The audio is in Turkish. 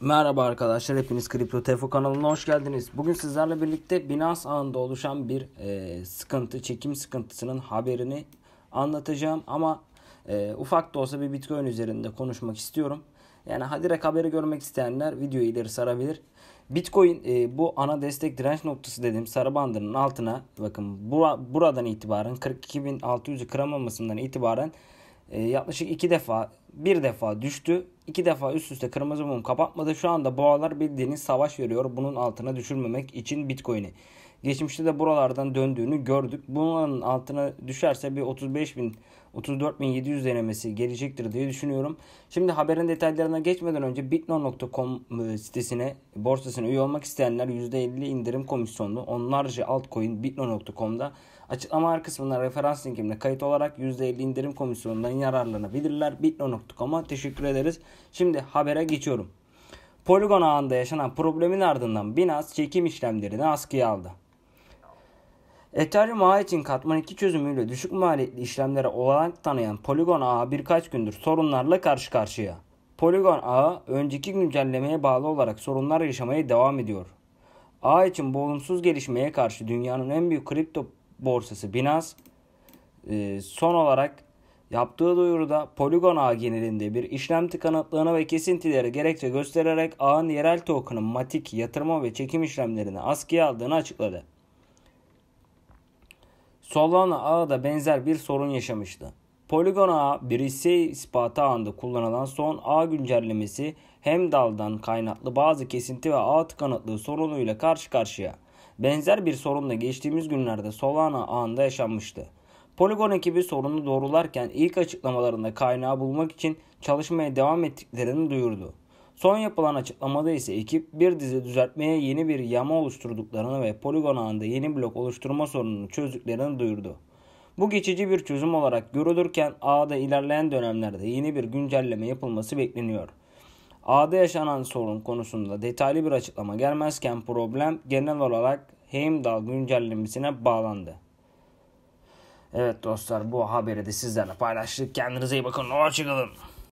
Merhaba arkadaşlar hepiniz Kripto Tefo kanalına hoş geldiniz. Bugün sizlerle birlikte Binance ağında oluşan bir e, sıkıntı, çekim sıkıntısının haberini anlatacağım. Ama e, ufak da olsa bir Bitcoin üzerinde konuşmak istiyorum. Yani ha direkt haberi görmek isteyenler videoyu ileri sarabilir. Bitcoin e, bu ana destek direnç noktası dediğim sarı bandının altına bakın bura, buradan itibaren 42.600'ü kıramamasından itibaren ee, yaklaşık iki defa bir defa düştü. İki defa üst üste kırmızı mum kapatmadı. Şu anda boğalar bildiğiniz savaş veriyor. Bunun altına düşürmemek için Bitcoin'i. Geçmişte de buralardan döndüğünü gördük. Bunun altına düşerse bir 35 bin 34.700 denemesi gelecektir diye düşünüyorum. Şimdi haberin detaylarına geçmeden önce bitno.com e, sitesine borsasına üye olmak isteyenler %50 indirim komisyonlu onlarca altcoin bitno.com'da açıklamalar kısmına referans linkimle kayıt olarak %50 indirim komisyonundan yararlanabilirler. bitno.com'a teşekkür ederiz. Şimdi habere geçiyorum. Polygon ağında yaşanan problemin ardından Binance çekim işlemlerini askıya aldı. Ethereum ağ için katman 2 çözümüyle düşük maliyetli işlemlere olanak tanıyan Polygon ağı birkaç gündür sorunlarla karşı karşıya. Polygon ağı önceki güncellemeye bağlı olarak sorunlar yaşamaya devam ediyor. Ağ için bu olumsuz gelişmeye karşı dünyanın en büyük kripto borsası Binance e, son olarak yaptığı duyuruda Polygon ağı genelinde bir işlem tıkanıklığına ve kesintilere gerekçe göstererek ağın yerel token'ın matik yatırma ve çekim işlemlerini askıya aldığını açıkladı. Solana Ağa da benzer bir sorun yaşamıştı. Polygon Ağa birisi ispatı ağında kullanılan son ağ güncellemesi hem daldan kaynaklı bazı kesinti ve ağ tıkanıklığı sorunuyla karşı karşıya. Benzer bir sorun da geçtiğimiz günlerde Solana ağında yaşanmıştı. Polygon ekibi sorunu doğrularken ilk açıklamalarında kaynağı bulmak için çalışmaya devam ettiklerini duyurdu. Son yapılan açıklamada ise ekip bir dizi düzeltmeye yeni bir yama oluşturduklarını ve poligon ağında yeni blok oluşturma sorununu çözdüklerini duyurdu. Bu geçici bir çözüm olarak görülürken ağda ilerleyen dönemlerde yeni bir güncelleme yapılması bekleniyor. Ağda yaşanan sorun konusunda detaylı bir açıklama gelmezken problem genel olarak Heimdall güncellemesine bağlandı. Evet dostlar bu haberi de sizlerle paylaştık. Kendinize iyi bakın. Hoşçakalın.